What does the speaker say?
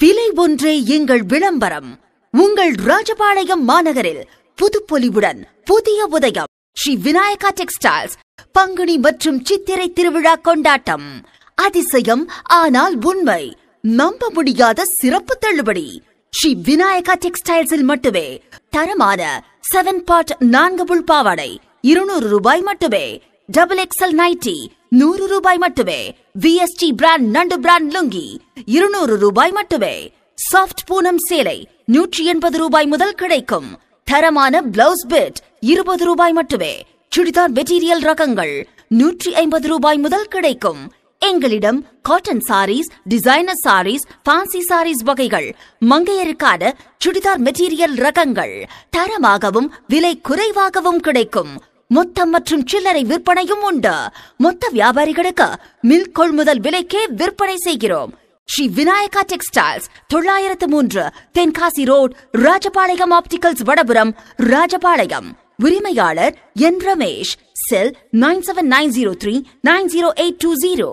விலை ஒன்றே எங்கள் விளம்பரம் உங்கள் ராஜபாளையம் மாநகரில் புது பொலிவுடன் புதிய உதயம் ஸ்ரீ விநாயகா டெக்ஸ்டைல்ஸ் பங்குனி மற்றும் சித்திரை திருவிழா கொண்டாட்டம் அதிசயம் ஆனால் உண்மை நம்ப முடியாத சிறப்பு தள்ளுபடி ஸ்ரீ விநாயகா டெக்ஸ்டைல்ஸில் மட்டுமே தரமான செவன் பார்ட் நான்கு புல் பாவாடை இருநூறு ரூபாய் மட்டுமே டபுள் எக்ஸ்எல் நைட்டி நூறு ரூபாய் மட்டுமே விஎஸ்டி பிராண்ட் நண்டு பிராண்ட் லுங்கி இருநூறு ரூபாய் மட்டுமே சாஃப்ட் பூனம் சேலை நூற்றி எண்பது ரூபாய் முதல் கிடைக்கும் தரமான பிளவுஸ் பிட் இருபது ரூபாய் மட்டுமே சுடிதார் மெட்டீரியல் ரகங்கள் நூற்றி ஐம்பது ரூபாய் முதல் கிடைக்கும் எங்களிடம் cotton sarees designer sarees fancy sarees வகைகள் மங்கையருக்கான சுடிதார் மெட்டீரியல் ரகங்கள் தரமாகவும் விலை குறைவாகவும் கிடைக்கும் மொத்தம் மற்றும் சில்லறை விற்பனையும் உண்டு மொத்த வியாபாரிகளுக்கு மில்க் கொள்முதல் விலைக்கே விற்பனை செய்கிறோம் ஸ்ரீ விநாயகா டெக்ஸ்டைல்ஸ் தொள்ளாயிரத்து மூன்று தென்காசி ரோட் ராஜபாளையம் ஆப்டிகல்ஸ் வடபுரம் ராஜபாளையம் உரிமையாளர் N Ramesh cell nine seven nine zero three nine zero eight two zero